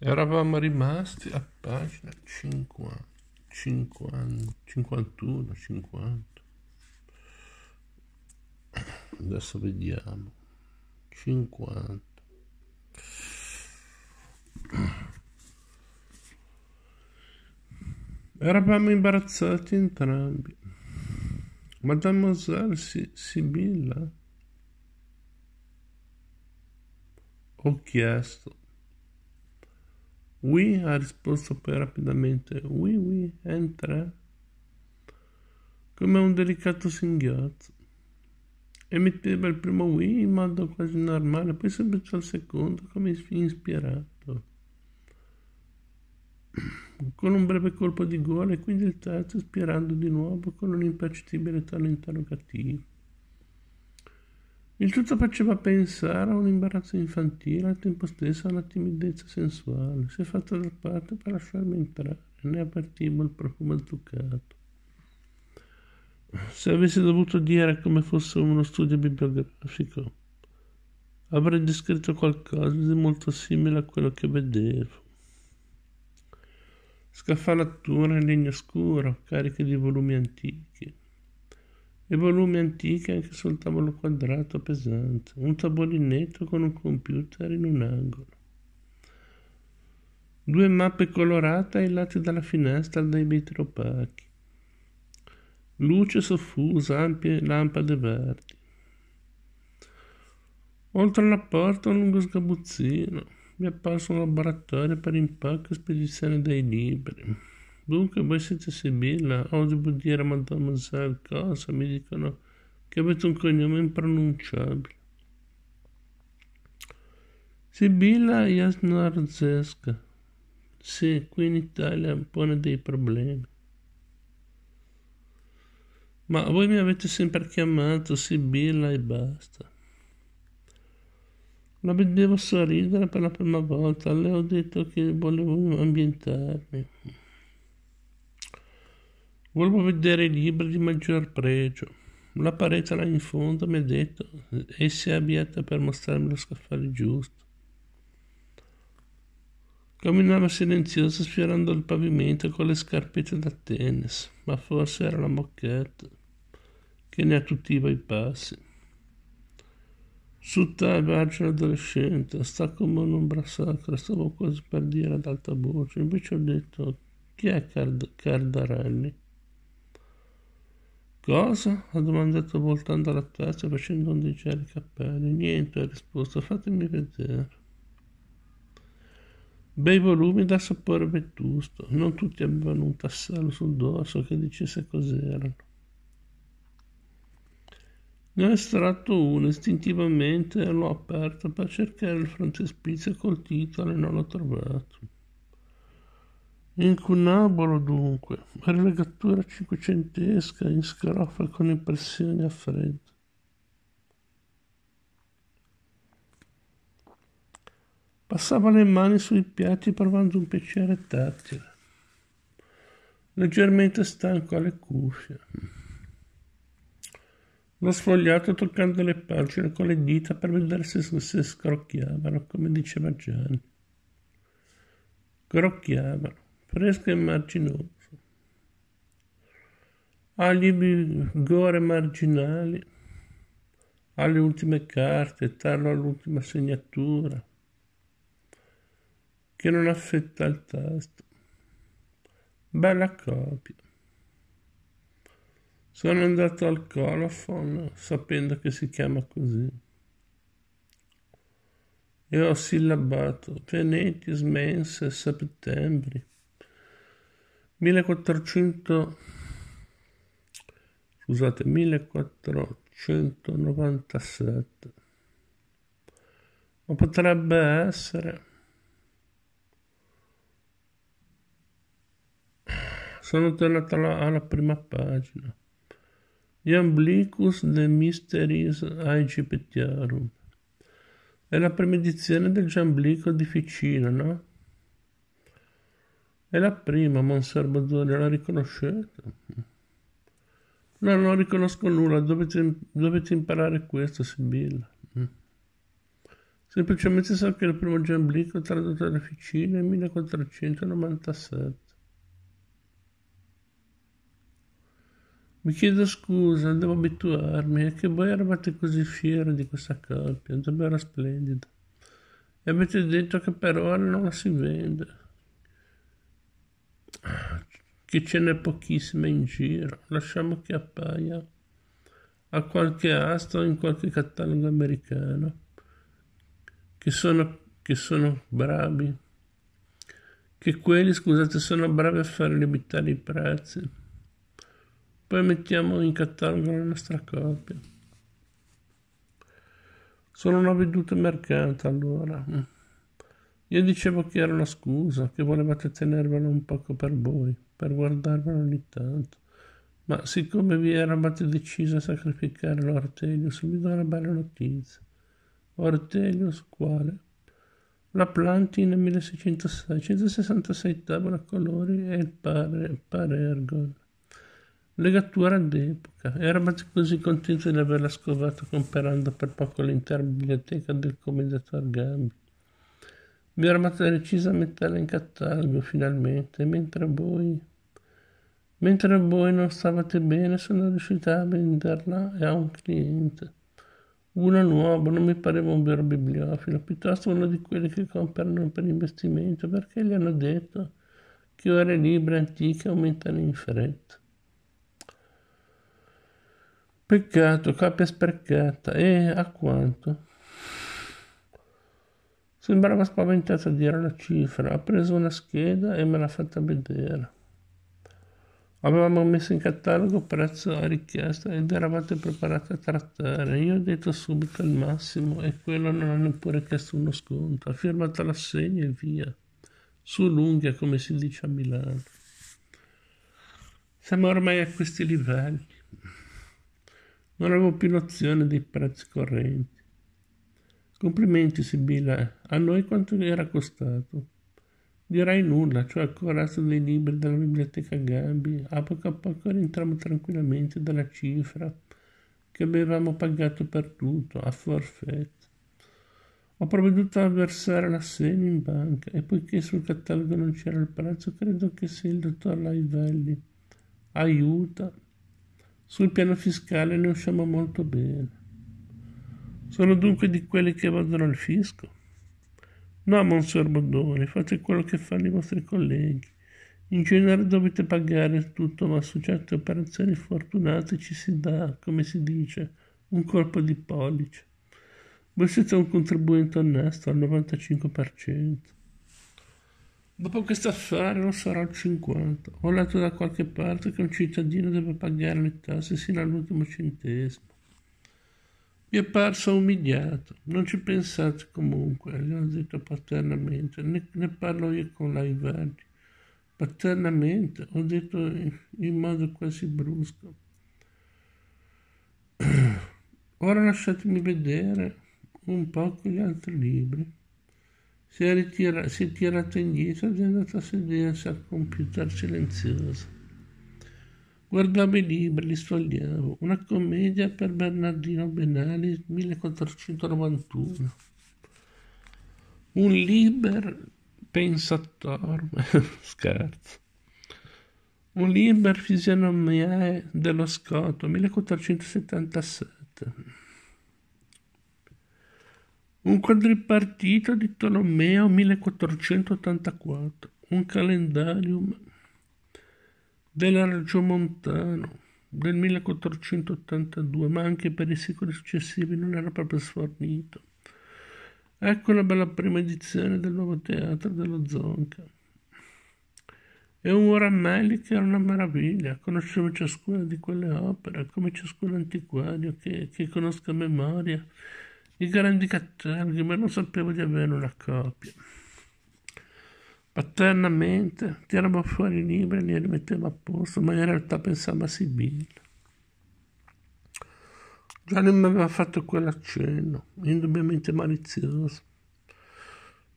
Eravamo rimasti a pagina 50, 50 51, 50. Adesso vediamo. 50. Eravamo imbarazzati entrambi. Mademoiselle si- Sibilla? Ho chiesto Oui, ha risposto poi rapidamente. Oui, oui, entra. Come un delicato singhiozzo. Emetteva il primo oui in modo quasi normale, poi si abbracciò al secondo come ispirato. Con un breve colpo di gola e quindi il terzo, ispirando di nuovo con un impercettibile tono interrogativo. Il tutto faceva pensare a un imbarazzo infantile, al tempo stesso a una timidezza sensuale. Si è fatto da parte per lasciarmi entrare, ne avvertivo il profumo zuccato. Se avessi dovuto dire come fosse uno studio bibliografico, avrei descritto qualcosa di molto simile a quello che vedevo. Scaffalature in legno scuro, cariche di volumi antichi, e volumi antichi anche sul tavolo quadrato pesante, un tavolinetto con un computer in un angolo. Due mappe colorate ai lati della finestra dei vetri opachi. Luce soffusa, ampie lampade verdi. Oltre alla porta un lungo sgabuzzino. Mi è apparso un laboratorio per impacco e spedizione dei libri. Dunque voi siete Sibilla, oggi odio dire mademoiselle cosa, mi dicono che avete un cognome impronunciabile. Sibilla Jasnarzesca. Sì, qui in Italia pone dei problemi. Ma voi mi avete sempre chiamato Sibilla e basta. La vedevo sorridere per la prima volta, le ho detto che volevo ambientarmi. Volevo vedere i libri di maggior pregio. La parete là in fondo mi ha detto e si è avviata per mostrarmi lo scaffale giusto. Camminava silenziosa sfiorando il pavimento con le scarpette da tennis, ma forse era la mocchetta che ne attutiva i passi. Sutta vergine adolescente, sta come un'ombra sacra, stavo quasi per dire ad alta voce, invece ho detto chi è Card- Cardarelli? Cosa? ha domandato voltando la testa e facendo ondeggiare i cappelli. Niente, ha risposto, fatemi vedere. Bei volumi da sapore vetusto. Non tutti avevano un tassello sul dorso che dicesse cos'erano. Ne ho estratto uno istintivamente e l'ho aperto per cercare il frontespizio col titolo e non l'ho trovato. Incunabolo dunque, per la cinquecentesca in scarafa con impressioni a freddo. Passava le mani sui piatti provando un piacere tattile, leggermente stanco alle cuffie. Lo sfogliato toccando le pagine con le dita per vedere se, se scrocchiavano, come diceva Gianni. Crocchiavano fresco e marginoso. Agli vigore marginali, alle ultime carte, tarlo all'ultima segnatura, che non affetta il tasto. Bella copia. Sono andato al colophon sapendo che si chiama così. E ho sillabato Veneti, Smense, Settembri. 1400 scusate 1497 ma potrebbe essere sono tornato alla, alla prima pagina gli omblicus de mysteries aegipetiarum è la premedizione del Giamblico di Ficino, no? È la prima, Monser Bazzoni, la riconoscete? No, non riconosco nulla, dovete, dovete imparare questo, Sibilla. Mm. Semplicemente so che il primo Giamblico tradotto da Ficina è 1497. Mi chiedo scusa, devo abituarmi, è che voi eravate così fieri di questa coppia, davvero splendida. E avete detto che per ora non la si vende che ce n'è pochissime in giro, lasciamo che appaia a qualche asta in qualche catalogo americano, che sono, che sono bravi, che quelli, scusate, sono bravi a fare limitare i prezzi. Poi mettiamo in catalogo la nostra copia. Sono una veduta mercante allora. Io dicevo che era una scusa, che volevate tenervelo un poco per voi, per guardarvelo ogni tanto. Ma siccome vi eravate decisi a sacrificare l'Ortelius, vi do una bella notizia. Ortelius quale? La Plantina 1666 tavola colori e il pare, Parergon. Legatura d'epoca. Eravate così contenti di averla scovata comprando per poco l'intera biblioteca del commendator Gambi ero armata decisa a metterla in catalogo finalmente, mentre voi, mentre voi non stavate bene, sono riuscita a venderla e a un cliente. Una nuova, non mi pareva un vero bibliofilo, piuttosto uno di quelli che comprano per investimento, perché gli hanno detto che ora i libri antichi aumentano in fretta. Peccato, copia sprecata, e a quanto? Sembrava spaventata a dire la cifra, ha preso una scheda e me l'ha fatta vedere. Avevamo messo in catalogo prezzo a richiesta ed eravate preparati a trattare. Io ho detto subito il massimo e quello non ha neppure chiesto uno sconto. Ha firmato l'assegno e via. Su lunga, come si dice a Milano. Siamo ormai a questi livelli. Non avevo più nozione dei prezzi correnti. Complimenti, Sibilla, a noi quanto gli era costato? Direi nulla, cioè il corazzo dei libri della biblioteca Gambi. A poco a poco rientriamo tranquillamente dalla cifra che avevamo pagato per tutto, a forfait. Ho provveduto a versare l'assegno in banca e poiché sul catalogo non c'era il prezzo, credo che sia il dottor Laivelli. Aiuta. Sul piano fiscale ne usciamo molto bene. Sono dunque di quelli che vadano al fisco? No, Monsignor Bondone, fate quello che fanno i vostri colleghi. In genere dovete pagare tutto, ma su certe operazioni fortunate ci si dà, come si dice, un colpo di pollice. Voi siete un contribuente onesto al 95%. Dopo questo affare non sarà al 50%. Ho letto da qualche parte che un cittadino deve pagare le tasse sino all'ultimo centesimo. Mi è parso umiliato, non ci pensate comunque, gli ho detto paternamente, ne, ne parlo io con la Ivaldi. Paternamente, ho detto in modo quasi brusco. Ora lasciatemi vedere un po' con gli altri libri. Si è, ritira- si è tirata indietro ed è andato a sedersi al computer silenzioso. Guardabili libri, li sfogliavo. Una commedia per Bernardino Benali, 1491. Un liber pensatore, scherzo. Un liber fisionomiae dello Scotto, 1477. Un quadripartito di Tolomeo, 1484. Un calendarium Montano del 1482, ma anche per i secoli successivi non era proprio sfornito. Ecco la bella prima edizione del nuovo teatro dello Zonca. E un Ramelli che era una meraviglia, conoscevo ciascuna di quelle opere, come ciascun antiquario che, che conosca a memoria i grandi cataloghi, ma non sapevo di avere una copia paternamente, tirava fuori i libri e li rimetteva a posto, ma in realtà pensava a Sibilla. Già non mi aveva fatto quell'accenno, indubbiamente malizioso.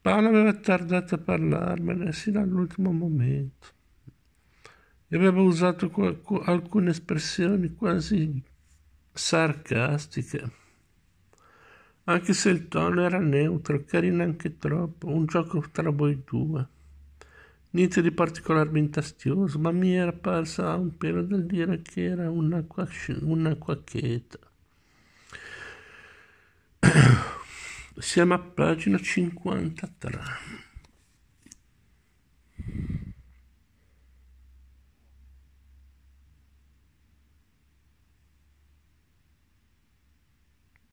Paolo aveva tardato a parlarmene sino all'ultimo momento e aveva usato qualc- alcune espressioni quasi sarcastiche, anche se il tono era neutro, carino anche troppo, un gioco tra voi due. Niente di particolarmente astioso, ma mi era parsa un pelo dal dire che era una, quac- una quacchetta. Siamo a pagina 53.